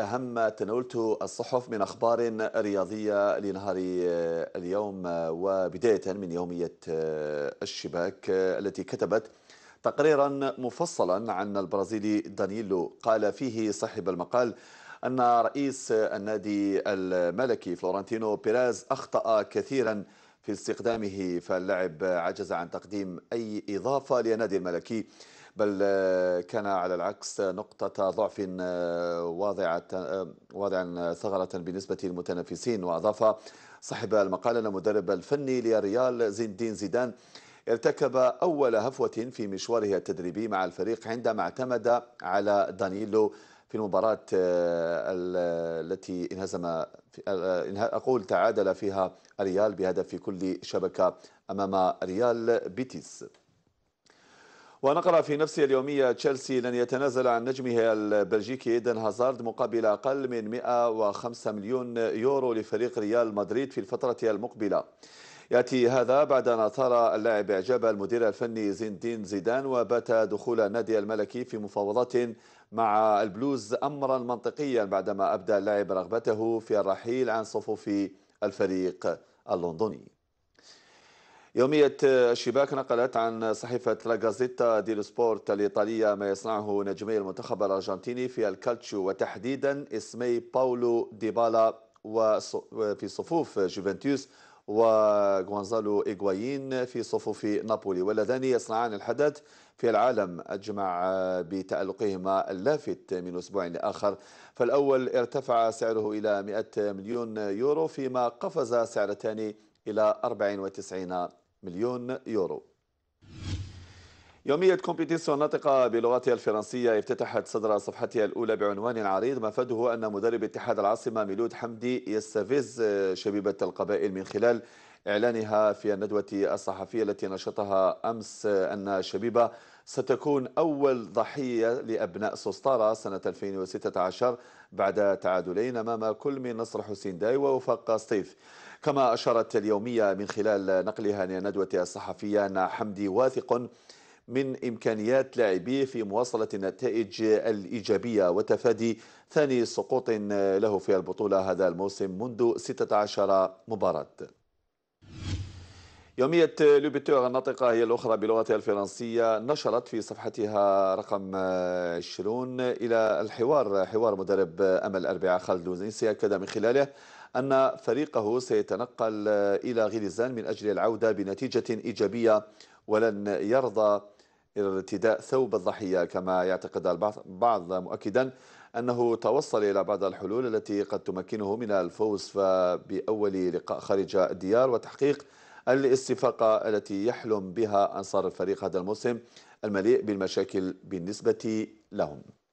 أهم ما تناولته الصحف من أخبار رياضية لنهار اليوم وبداية من يومية الشباك التي كتبت تقريرا مفصلا عن البرازيلي دانييلو قال فيه صاحب المقال أن رئيس النادي الملكي فلورنتينو بيراز أخطأ كثيرا في استخدامه فاللاعب عجز عن تقديم أي إضافة للنادي الملكي بل آه، كان على العكس آه، نقطة ضعف آه، واضعة واضعا ثغرة بالنسبة للمتنافسين وأضاف صاحب المقال أن المدرب الفني لريال زين الدين زيدان ارتكب أول هفوة في مشواره التدريبي مع الفريق عندما اعتمد على دانيلو في المباراة التي انهزم أقول تعادل فيها ريال بهدف في كل شبكة أمام ريال بيتيس ونقرأ في نفس اليومية تشيلسي لن يتنازل عن نجمه البلجيكي إيدن هازارد مقابل أقل من 105 مليون يورو لفريق ريال مدريد في الفترة المقبلة يأتي هذا بعد أن أثار اللاعب إعجاب المدير الفني زين الدين زيدان وبات دخول النادي الملكي في مفاوضات مع البلوز أمرا منطقيا بعدما أبدى اللاعب رغبته في الرحيل عن صفوف الفريق اللندني يومية الشباك نقلت عن صحيفة لاغازيتا دي سبورت الإيطالية ما يصنعه نجمي المنتخب الأرجنتيني في الكالتشو وتحديدا اسمي باولو ديبالا في صفوف جوفنتوس وغونزالو إيغوايين في صفوف نابولي واللذان يصنعان الحدث في العالم أجمع بتألقهما اللافت من أسبوع لآخر فالأول ارتفع سعره إلى 100 مليون يورو فيما قفز سعر الثاني إلى 94 مليون يورو يومية كومبيتيسيون الناطقة بلغتها الفرنسية افتتحت صدر صفحتها الأولى بعنوان عريض مفاده أن مدرب اتحاد العاصمة ميلود حمدي يستفز شبيبة القبائل من خلال إعلانها في الندوة الصحفية التي نشطها أمس أن شبيبة ستكون أول ضحية لأبناء سوستارا سنة 2016 بعد تعادلين أمام كل من نصر حسين داي ووفاق سطيف كما أشارت اليومية من خلال نقلها للندوة الصحفية أن حمدي واثق من إمكانيات لاعبيه في مواصلة النتائج الإيجابية وتفادي ثاني سقوط له في البطولة هذا الموسم منذ 16 مباراة يومية لوبيتور الناطقة هي الأخرى بلغتها الفرنسية نشرت في صفحتها رقم 20 إلى الحوار حوار مدرب أمل أربعة خالد لوزنيسي أكد من خلاله أن فريقه سيتنقل إلى غليزان من أجل العودة بنتيجة إيجابية ولن يرضى ارتداء ثوب الضحية كما يعتقد البعض مؤكدا أنه توصل إلى بعض الحلول التي قد تمكنه من الفوز بأول لقاء خارج الديار وتحقيق الاستفاقة التي يحلم بها أنصار الفريق هذا الموسم المليء بالمشاكل بالنسبة لهم